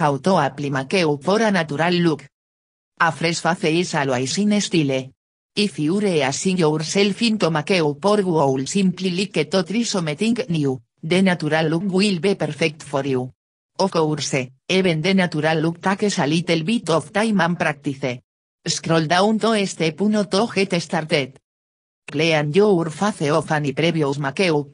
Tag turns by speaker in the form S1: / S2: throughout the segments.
S1: How to apply makeup for a natural look. A face is always in style. If you your self into makeup or goal simply like to try new, the natural look will be perfect for you. Of course, even the natural look takes a little bit of time and practice. Scroll down to step 1 to get started. Clean your face of any previous makeup.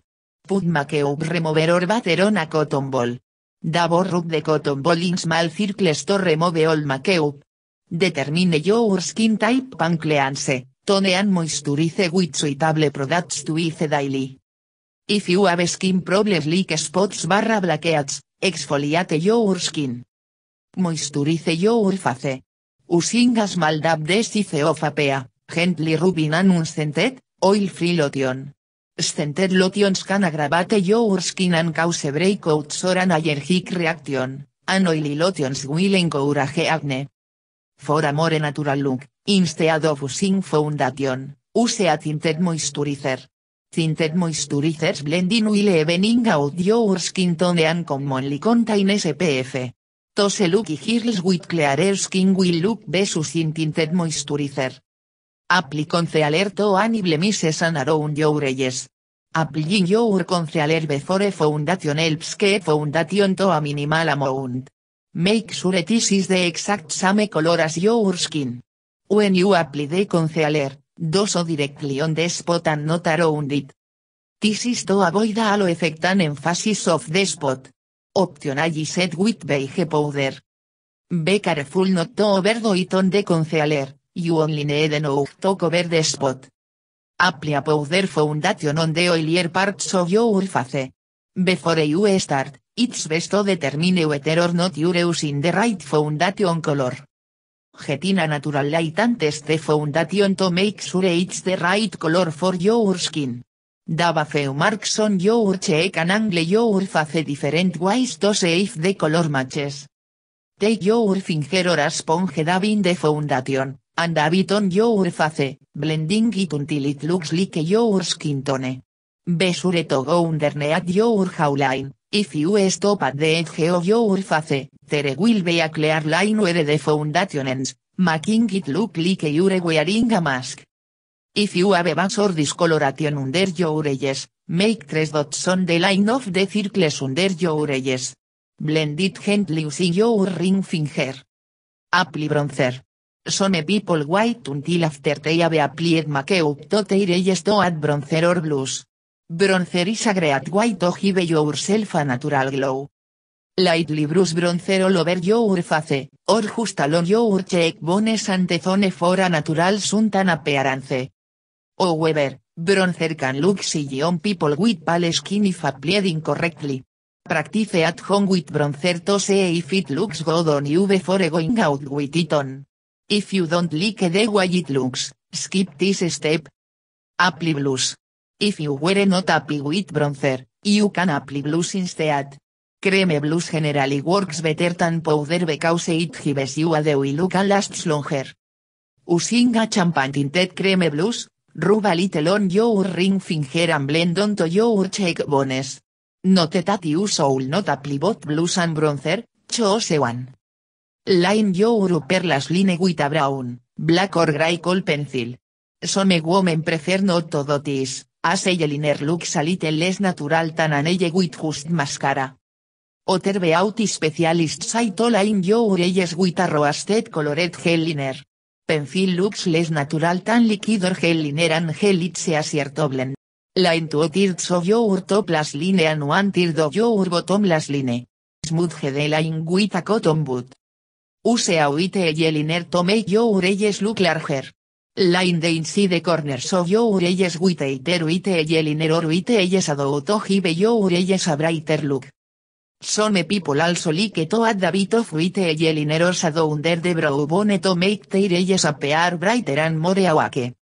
S1: Put makeup remover or batter on a cotton ball. Davor rub de cotton ball mal small circles to remove all makeup. Determine your skin type pancleanse, tonean, tone and moisturize with suitable products to use daily. If you have skin problems like spots barra blackheads, exfoliate your skin. Moisturize your face. Using a small dab of apea, gently rubin an unscented, oil-free lotion. Stented lotions can aggravate your skin and cause breakouts or an allergic reaction, and lotions will encourage acne. For amore natural look, instead of using foundation, use a tinted moisturizer. Tinted moisturizers blending will evening out your skin tone and commonly contain SPF. Tose look girls with clear skin will look best in tinted moisturizer apply concealer to anible misses and around your ages. concealer before foundation helps que foundation to a minimal amount. Make sure it is the exact same color as your skin. When you apply the concealer, do so directly on the spot and not around it. This is to avoid the effect and emphasis of the spot. option set with beige powder. Be careful not to overdo it on the concealer You only need know to cover the spot. Apply powder foundation on the oilier parts of your face. Before you start, it's best to determine whether or not you're using the right foundation color. Getina Natural Light and test the foundation to make sure it's the right color for your skin. Daba few marks on your cheek and angle your face different ways to see if the color matches. Take your finger or a sponge dab the foundation and a bit on your face, blending it until it looks like your skin tone. Be sure to go underneath your jawline, if you stop at the edge of your face, there will be a clear line where the foundation ends, making it look like you're wearing a mask. If you have a bas or discoloration under your eyes, make tres dots on the line of the circles under your eyes. Blend it gently using your ring finger. Apply bronzer. Some people white until after they have applied makeup to their eyes to add bronzer or blush. Bronzer is a great white to give yourself a natural glow. Lightly brush bronzer all over your face, or just along your cheekbones and zone for a natural suntan appearance. However, bronzer can look silly on people with pale skin if applied incorrectly. Practice at home with bronzer to see if it looks good on you before going out with it on. If you don't like the way it looks, skip this step. Apply blush. If you were not happy with bronzer, you can apply blush instead. Creme blush generally works better than powder because it gives you a dewy look and lasts longer. Using a champagne tinted creme blush, rub a little on your ring finger and blend onto your cheekbones. Note that you soul not apply both blush and bronzer, choose one. Line your upper las line with a brown, black or gray col pencil. Some women prefer not to do this, as a liner looks a little less natural than an eye with just mascara. Other beauty specialists say to line your eyes with a roasted colored gel liner. Pencil looks less natural than liquid or gel liner and gel it's a to blend. Line two thirds of your top last line and one third of your bottom line. Smooth the line with a cotton bud. Use Auite Yeliner make Your Eyes Look Larger. Line the inside corners of your eyes with either ite yeliner or a eyes to give your eyes a brighter look. Some people also like to add a bit of ite yeliner or shadow under the brow bone to make their eyes appear brighter and more awake.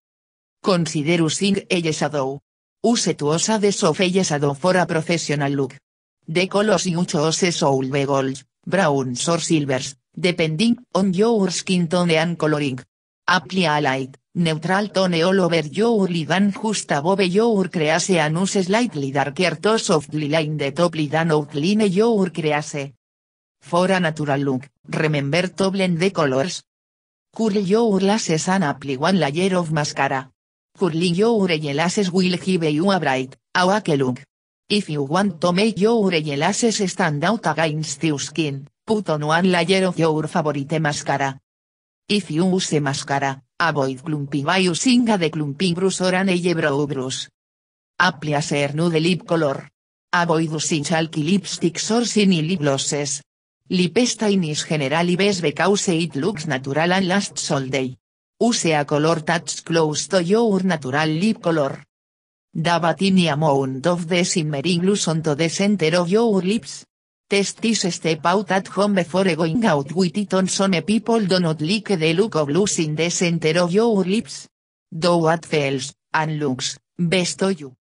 S1: Consider using eyes shadow. Use tu osa sof a eyes shadow for a professional look. The colors you mucho soul be gold, browns or silvers, depending on your skin tone and coloring. Apply light, neutral tone all over your lid and just above your crease and use slightly darker to softly line the top lid and outline your crease. For a natural look, remember to blend the colors. Curl your lashes and apply one layer of mascara. Curling your eyelashes will give you a bright, awake look. If you want to make your eyelashes stand out against your skin, Put on one layer of your favorite mascara. If you use mascara, avoid clumping by using a de clumping brush or an eyebrow brush. Apply a ser lip color. Avoid using chalky lipsticks or sini lip glosses. stain is generally best because it looks natural and lasts all day. Use a color touch close to your natural lip color. Dab a tiny amount of the simmering on onto the center of your lips. Testis step out at home before going out with it on some people do not like the look of losing the center of your lips. Do what feels, and looks, best to you.